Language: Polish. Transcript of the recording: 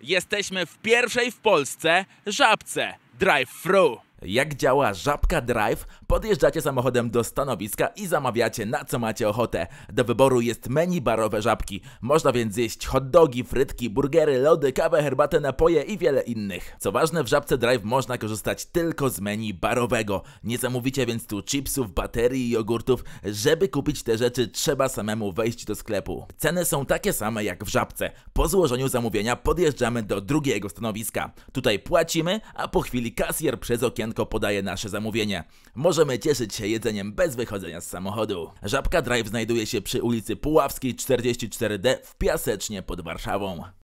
Jesteśmy w pierwszej w Polsce żabce drive-thru. Jak działa Żabka Drive? Podjeżdżacie samochodem do stanowiska i zamawiacie na co macie ochotę. Do wyboru jest menu barowe Żabki. Można więc jeść hot dogi, frytki, burgery, lody, kawę, herbatę, napoje i wiele innych. Co ważne, w Żabce Drive można korzystać tylko z menu barowego. Nie zamówicie więc tu chipsów, baterii i jogurtów. Żeby kupić te rzeczy trzeba samemu wejść do sklepu. Ceny są takie same jak w Żabce. Po złożeniu zamówienia podjeżdżamy do drugiego stanowiska. Tutaj płacimy, a po chwili kasjer przez okienko okienko podaje nasze zamówienie. Możemy cieszyć się jedzeniem bez wychodzenia z samochodu. Żabka Drive znajduje się przy ulicy Puławskiej 44D w Piasecznie pod Warszawą.